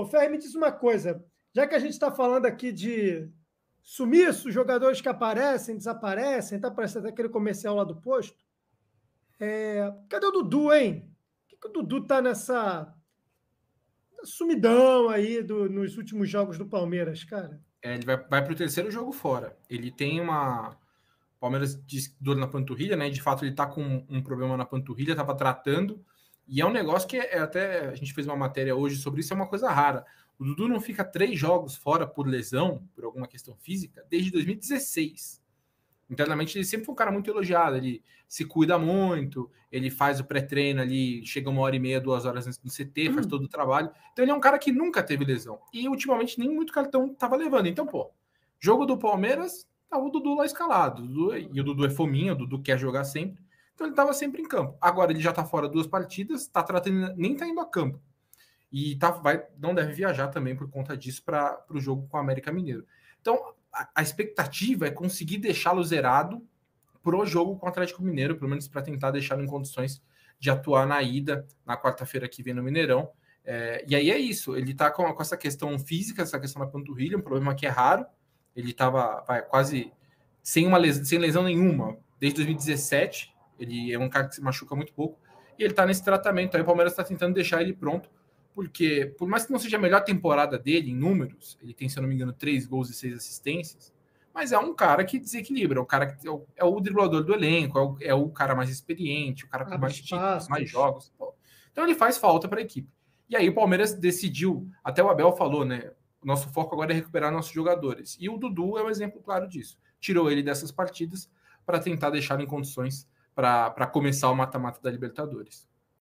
O Ferre, me diz uma coisa. Já que a gente está falando aqui de sumiço, jogadores que aparecem, desaparecem, tá parecendo aquele comercial lá do posto. É... Cadê o Dudu, hein? Por que, que o Dudu tá nessa sumidão aí do, nos últimos jogos do Palmeiras, cara? É, ele vai, vai para o terceiro jogo fora. Ele tem uma. Palmeiras diz dor na panturrilha, né? De fato, ele tá com um problema na panturrilha, estava tratando. E é um negócio que é até. A gente fez uma matéria hoje sobre isso, é uma coisa rara. O Dudu não fica três jogos fora por lesão, por alguma questão física, desde 2016. Internamente, ele sempre foi um cara muito elogiado. Ele se cuida muito, ele faz o pré-treino ali, chega uma hora e meia, duas horas no CT, hum. faz uhum. todo o trabalho. Então, ele é um cara que nunca teve lesão. E, ultimamente, nem muito cartão estava levando. Então, pô, jogo do Palmeiras, tá o Dudu lá escalado. Dudu, é, e o Dudu é fominha, o Dudu quer jogar sempre. Então ele estava sempre em campo. Agora ele já está fora duas partidas, tá tratando, nem está indo a campo. E tá, vai, não deve viajar também por conta disso para o jogo com o América Mineiro. Então a, a expectativa é conseguir deixá-lo zerado para o jogo com o Atlético Mineiro, pelo menos para tentar deixá-lo em condições de atuar na ida na quarta-feira que vem no Mineirão. É, e aí é isso, ele está com, com, essa questão física, essa questão da panturrilha, um problema que é raro. Ele estava quase sem uma lesão, sem lesão nenhuma desde 2017 ele é um cara que se machuca muito pouco e ele está nesse tratamento. Aí o Palmeiras está tentando deixar ele pronto, porque por mais que não seja a melhor temporada dele em números, ele tem, se eu não me engano, três gols e seis assistências, mas é um cara que desequilibra, é o cara que é o, é o driblador do elenco, é o, é o, cara mais experiente, o cara com mais títulos, mais jogos. Então ele faz falta para a equipe. E aí o Palmeiras decidiu, até o Abel falou, né? Nosso foco agora é recuperar nossos jogadores. E o Dudu é um exemplo claro disso. Tirou ele dessas partidas para tentar deixá-lo em condições para começar o mata-mata da Libertadores.